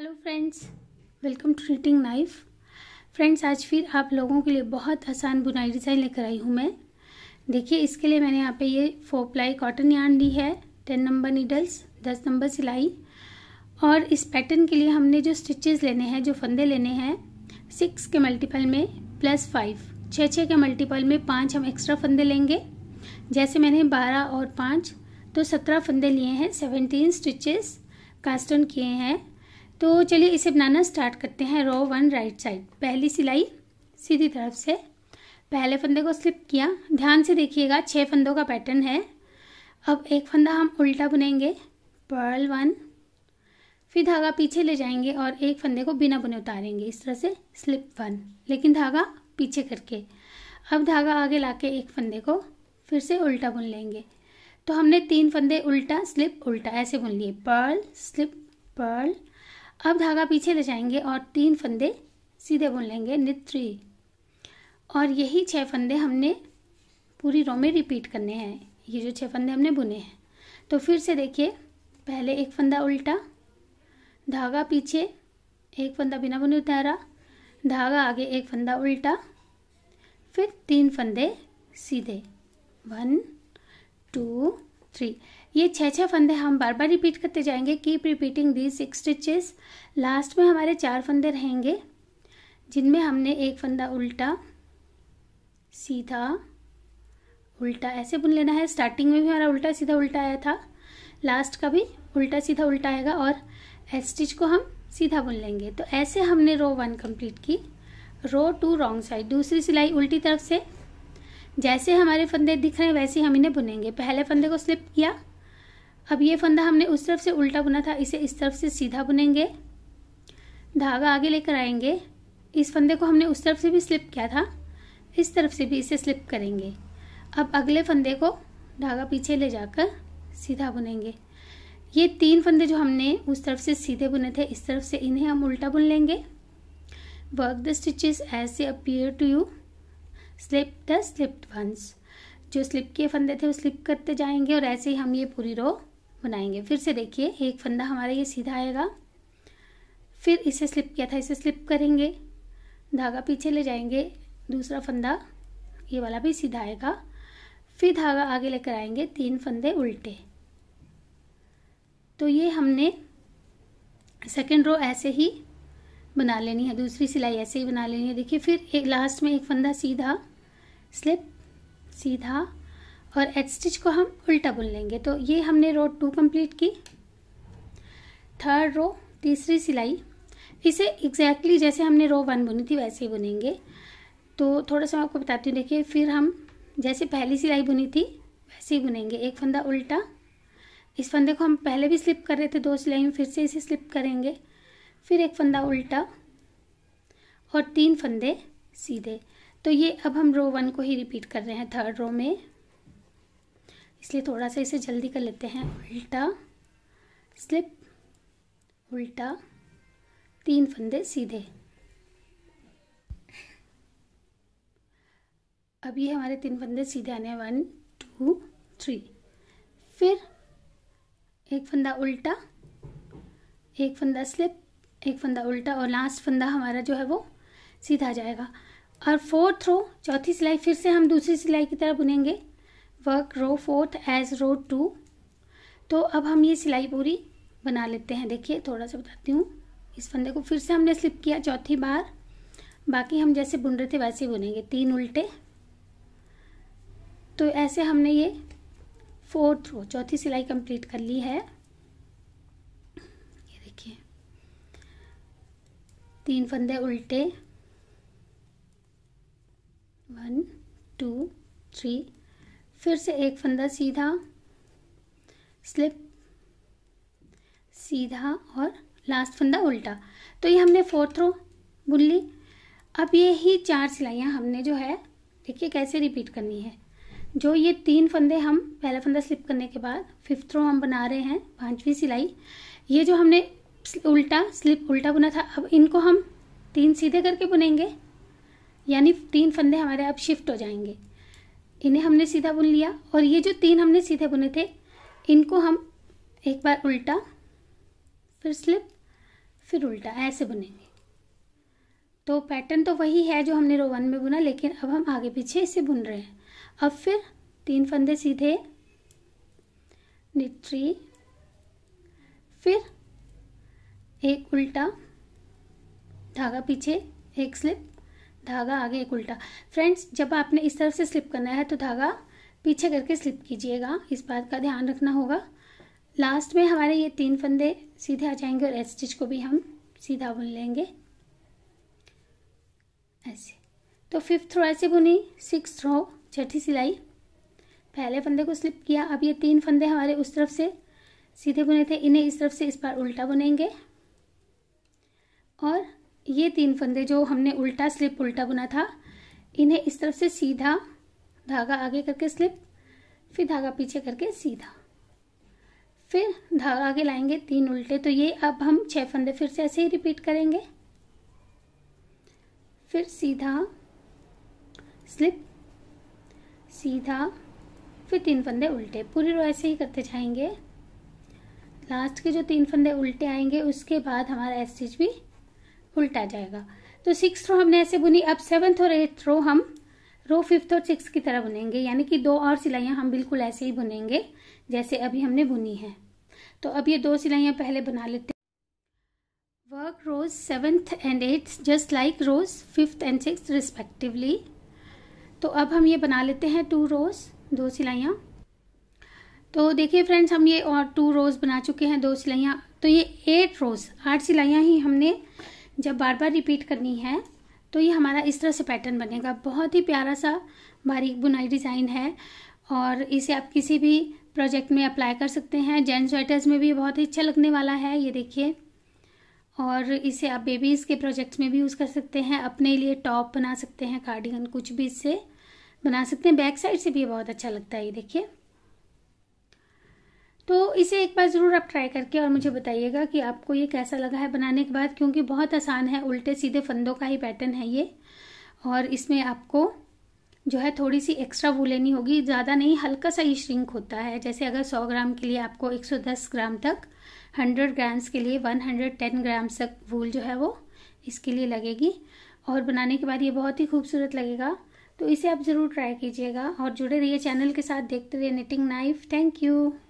hello friends welcome to knitting knife friends आज फिर आप लोगों के लिए बहुत आसान बुनाई डिज़ाइन लेकर आई हूँ मैं देखिए इसके लिए मैंने यहाँ पे ये फोर प्लाई कॉटन यार्न ली है टेन नंबर नीडल्स दस नंबर सिलाई और इस पैटर्न के लिए हमने जो स्टिचेस लेने हैं जो फंदे लेने हैं सिक्स के मल्टीपल में प्लस फाइव छः छः के मल्टीपल में पाँच हम एक्स्ट्रा फंदे लेंगे जैसे मैंने बारह और पाँच तो सत्रह फंदे लिए हैं सेवनटीन स्टिचेस कास्टन किए हैं तो चलिए इसे बनाना स्टार्ट करते हैं रो वन राइट साइड पहली सिलाई सीधी तरफ से पहले फंदे को स्लिप किया ध्यान से देखिएगा छः फंदों का पैटर्न है अब एक फंदा हम उल्टा बुनेंगे पर्ल वन फिर धागा पीछे ले जाएंगे और एक फंदे को बिना बुने उतारेंगे इस तरह से स्लिप वन लेकिन धागा पीछे करके अब धागा आगे के एक फंदे को फिर से उल्टा बुन लेंगे तो हमने तीन फंदे उल्टा स्लिप उल्टा ऐसे बुन लिए पर्ल स्लिप पर्ल अब धागा पीछे ले जाएंगे और तीन फंदे सीधे बुन लेंगे थ्री और यही छः फंदे हमने पूरी रो में रिपीट करने हैं ये जो छः फंदे हमने बुने हैं तो फिर से देखिए पहले एक फंदा उल्टा धागा पीछे एक फंदा बिना बुने उतारा धागा आगे एक फंदा उल्टा फिर तीन फंदे सीधे वन टू थ्री ये छः छः फंदे हम बार बार रिपीट करते जाएंगे keep repeating the six stitches last में हमारे चार फंदे रहेंगे जिनमें हमने एक फंदा उल्टा सीधा उल्टा ऐसे बुन लेना है स्टार्टिंग में भी हमारा उल्टा सीधा उल्टा आया था लास्ट का भी उल्टा सीधा उल्टा आएगा और एस स्टिच को हम सीधा बुन लेंगे तो ऐसे हमने रो वन कंप्लीट की रो टू रॉन्ग साइड दूसरी सिलाई उल्टी तरफ से जैसे हमारे फंदे दिख रहे हैं वैसे हम इन्हें बुनेंगे पहले फंदे को स्लिप किया अब ये फंदा हमने उस तरफ से उल्टा बुना था इसे इस तरफ से सीधा बुनेंगे धागा आगे लेकर आएंगे इस फंदे को हमने उस तरफ से भी स्लिप किया था इस तरफ से भी इसे स्लिप करेंगे अब अगले फंदे को धागा पीछे ले जाकर सीधा बुनेंगे ये तीन फंदे जो हमने उस तरफ से सीधे बुने थे इस तरफ से इन्हें हम उल्टा बुन लेंगे वर्क द स्टिचेस एज से appear to you slip the slipped ones जो स्लिप के फंदे थे वो स्लिप करते जाएंगे और ऐसे ही हम ये पूरी रो बनाएंगे फिर से देखिए एक फंदा हमारा ये सीधा आएगा फिर इसे स्लिप किया था इसे स्लिप करेंगे धागा पीछे ले जाएंगे दूसरा फंदा ये वाला भी सीधा आएगा फिर धागा आगे लेकर आएंगे तीन फंदे उल्टे तो ये हमने सेकेंड रो ऐसे ही बना लेनी है दूसरी सिलाई ऐसे ही बना लेनी है देखिए फिर एक लास्ट में एक फंदा सीधा स्लिप सीधा और एच स्टिच को हम उल्टा बुन लेंगे तो ये हमने रो टू कंप्लीट की थर्ड रो तीसरी सिलाई इसे एग्जैक्टली exactly जैसे हमने रो वन बुनी थी वैसे ही बुनेंगे तो थोड़ा सा आपको बताती हूँ देखिए फिर हम जैसे पहली सिलाई बुनी थी वैसे ही बुनेंगे एक फंदा उल्टा इस फंदे को हम पहले भी स्लिप कर रहे थे दो सिलाई में फिर से इसे स्लिप करेंगे फिर एक फंदा उल्टा और तीन फंदे सीधे तो ये अब हम रो वन को ही रिपीट कर रहे हैं थर्ड रो में इसलिए थोड़ा सा इसे जल्दी कर लेते हैं उल्टा स्लिप उल्टा तीन फंदे सीधे अब ये हमारे तीन फंदे सीधे आने हैं वन टू थ्री फिर एक फंदा उल्टा एक फंदा स्लिप एक फंदा उल्टा और लास्ट फंदा हमारा जो है वो सीधा जाएगा और फोर्थ रो चौथी सिलाई फिर से हम दूसरी सिलाई की तरह बुनेंगे work row fourth as row two तो अब हम ये सिलाई पूरी बना लेते हैं देखिए थोड़ा सा बताती हूँ इस फंदे को फिर से हमने स्लिप किया चौथी बार बाकी हम जैसे बुन रहे थे वैसे ही बुनेंगे तीन उल्टे तो ऐसे हमने ये फोर्थ रो चौथी सिलाई कंप्लीट कर ली है तीन फंदे उल्टे वन टू थ्री फिर से एक फंदा सीधा स्लिप सीधा और लास्ट फंदा उल्टा तो ये हमने फोर्थ रो बुन ली अब ये ही चार सिलाइयाँ हमने जो है देखिए कैसे रिपीट करनी है जो ये तीन फंदे हम पहला फंदा स्लिप करने के बाद फिफ्थ रो हम बना रहे हैं पांचवी सिलाई ये जो हमने उल्टा स्लिप उल्टा बुना था अब इनको हम तीन सीधे करके बुनेंगे यानी तीन फंदे हमारे अब शिफ्ट हो जाएंगे इन्हें हमने सीधा बुन लिया और ये जो तीन हमने सीधे बुने थे इनको हम एक बार उल्टा फिर स्लिप फिर उल्टा ऐसे बुनेंगे तो पैटर्न तो वही है जो हमने रोवन में बुना लेकिन अब हम आगे पीछे इसे बुन रहे हैं अब फिर तीन फंदे सीधे निट्री फिर एक उल्टा धागा पीछे एक स्लिप धागा आगे एक उल्टा फ्रेंड्स जब आपने इस तरफ से स्लिप करना है तो धागा पीछे करके स्लिप कीजिएगा इस बात का ध्यान रखना होगा लास्ट में हमारे ये तीन फंदे सीधे आ जाएंगे और एच स्टिच को भी हम सीधा बुन लेंगे ऐसे तो फिफ्थ रो ऐसे बुनी सिक्स रो छठी सिलाई पहले फंदे को स्लिप किया अब ये तीन फंदे हमारे उस तरफ से सीधे बुने थे इन्हें इस तरफ से इस बार उल्टा बुनेंगे और ये तीन फंदे जो हमने उल्टा स्लिप उल्टा बुना था इन्हें इस तरफ से सीधा धागा आगे करके स्लिप फिर धागा पीछे करके सीधा फिर धागा आगे लाएंगे तीन उल्टे तो ये अब हम छः फंदे फिर से ऐसे ही रिपीट करेंगे फिर सीधा स्लिप सीधा फिर तीन फंदे उल्टे पूरी रो ऐसे ही करते जाएंगे लास्ट के जो तीन फंदे उल्टे आएंगे उसके बाद हमारा एस भी उल्टा जाएगा तो सिक्स रो हमने ऐसे बुनी अब सेवन्थ और एट्थ रो हम रो फिफ्थ और सिक्स की तरह बुनेंगे यानी कि दो और सिलाइयाँ हम बिल्कुल ऐसे ही बुनेंगे जैसे अभी हमने बुनी है तो अब ये दो सिलाइयाँ पहले बना लेते हैं work rows seventh and eighth just like rows fifth and six respectively तो अब हम ये बना लेते हैं टू रोज दो सिलाइयाँ तो देखिए फ्रेंड्स हम ये और टू रोज बना चुके हैं दो सिलाइयाँ तो ये एट रोज आठ सिलाइयाँ ही हमने जब बार बार रिपीट करनी है तो ये हमारा इस तरह से पैटर्न बनेगा बहुत ही प्यारा सा बारीक बुनाई डिज़ाइन है और इसे आप किसी भी प्रोजेक्ट में अप्लाई कर सकते हैं जेंट्स स्वेटर्स में भी बहुत ही अच्छा लगने वाला है ये देखिए और इसे आप बेबीज़ के प्रोजेक्ट्स में भी यूज़ कर सकते हैं अपने लिए टॉप बना सकते हैं कार्डिगन कुछ भी इससे बना सकते हैं बैक साइड से भी बहुत अच्छा लगता है ये देखिए तो इसे एक बार ज़रूर आप ट्राई करके और मुझे बताइएगा कि आपको ये कैसा लगा है बनाने के बाद क्योंकि बहुत आसान है उल्टे सीधे फंदों का ही पैटर्न है ये और इसमें आपको जो है थोड़ी सी एक्स्ट्रा वो लेनी होगी ज़्यादा नहीं हल्का सा ही श्रिंक होता है जैसे अगर 100 ग्राम के लिए आपको 110 ग्राम तक 100 ग्राम्स के लिए 110 ग्राम्स तक वूल जो है वो इसके लिए लगेगी और बनाने के बाद ये बहुत ही खूबसूरत लगेगा तो इसे आप ज़रूर ट्राई कीजिएगा और जुड़े रहिए चैनल के साथ देखते रहिए निटिंग नाइफ थैंक यू